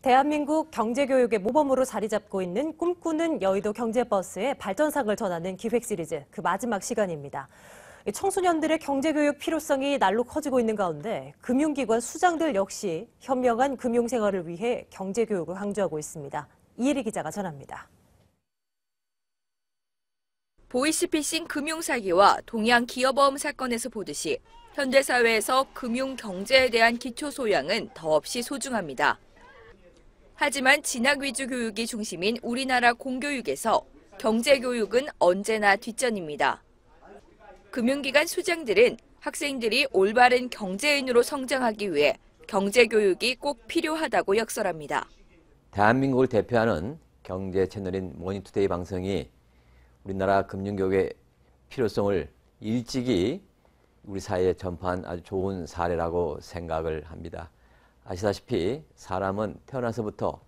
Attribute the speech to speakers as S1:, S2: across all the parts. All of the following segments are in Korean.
S1: 대한민국 경제교육의 모범으로 자리 잡고 있는 꿈꾸는 여의도 경제버스의 발전상을 전하는 기획 시리즈 그 마지막 시간입니다. 청소년들의 경제교육 필요성이 날로 커지고 있는 가운데 금융기관 수장들 역시 현명한 금융생활을 위해 경제교육을 강조하고 있습니다. 이혜리 기자가 전합니다.
S2: 보이스피싱 금융사기와 동양기업어음 사건에서 보듯이 현대사회에서 금융 경제에 대한 기초 소양은 더없이 소중합니다. 하지만 진학 위주 교육이 중심인 우리나라 공교육에서 경제교육은 언제나 뒷전입니다. 금융기관 수장들은 학생들이 올바른 경제인으로 성장하기 위해 경제교육이 꼭 필요하다고 역설합니다.
S3: 대한민국을 대표하는 경제 채널인 모닝투데이 방송이 우리나라 금융교육의 필요성을 일찍이 우리 사회에 전파한 아주 좋은 사례라고 생각을 합니다. 아시다시피 사람은 태어나서부터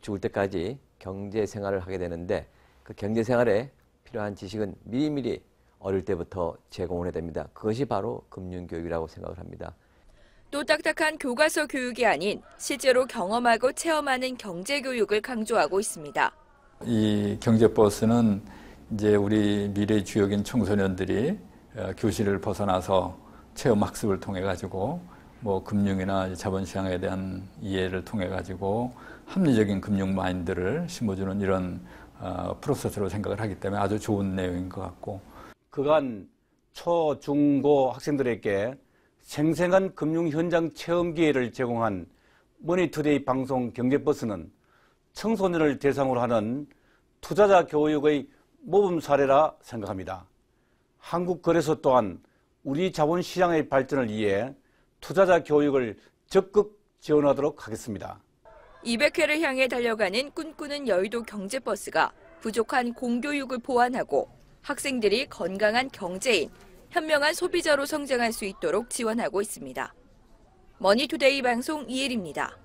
S3: 죽을 때까지 경제 생활을 하게 되는데 그 경제 생활에 필요한 지식은 미리미리 어릴 때부터 제공을 해야 됩니다. 그것이 바로 금융교육이라고 생각을 합니다.
S2: 또 딱딱한 교과서 교육이 아닌 실제로 경험하고 체험하는 경제 교육을 강조하고 있습니다.
S4: 이 경제 버스는 이제 우리 미래 주역인 청소년들이 어, 교실을 벗어나서 체험 학습을 통해 가지고 뭐 금융이나 자본시장에 대한 이해를 통해 가지고 합리적인 금융 마인드를 심어주는 이런 어, 프로세스로 생각을 하기 때문에 아주 좋은 내용인
S5: 것 같고 그간 초, 중, 고 학생들에게 생생한 금융 현장 체험 기회를 제공한 머니투데이 방송 경제버스는 청소년을 대상으로 하는 투자자 교육의 모범 사례라 생각합니다. 한국거래소 또한 우리 자본시장의 발전을 위해 투자자 교육을 적극 지원하도록 하겠습니다.
S2: 200회를 향해 달려가는 꿈꾸는 여의도 경제버스가 부족한 공교육을 보완하고 학생들이 건강한 경제인, 현명한 소비자로 성장할 수 있도록 지원하고 있습니다. 머니투데이 방송 이혜리입니다.